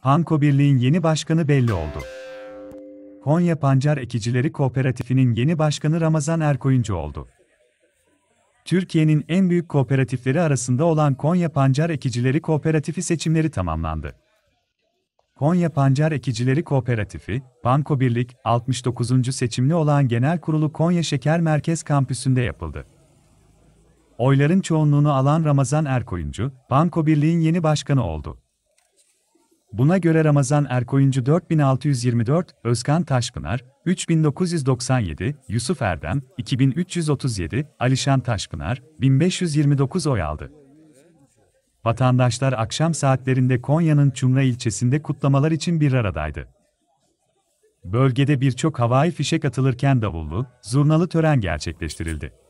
Hanko Birliği'nin yeni başkanı belli oldu. Konya Pancar Ekicileri Kooperatifi'nin yeni başkanı Ramazan Erkoyuncu oldu. Türkiye'nin en büyük kooperatifleri arasında olan Konya Pancar Ekicileri Kooperatifi seçimleri tamamlandı. Konya Pancar Ekicileri Kooperatifi, Banko Birlik 69. seçimli olan genel kurulu Konya Şeker Merkez Kampüsü'nde yapıldı. Oyların çoğunluğunu alan Ramazan Erkoyuncu, Banko Birliği'nin yeni başkanı oldu. Buna göre Ramazan Erkoyuncu 4624, Özkan Taşpınar 3997, Yusuf Erdem 2337, Alişan Taşpınar 1529 oy aldı. Vatandaşlar akşam saatlerinde Konya'nın Çumra ilçesinde kutlamalar için bir aradaydı. Bölgede birçok havai fişek atılırken davullu, zurnalı tören gerçekleştirildi.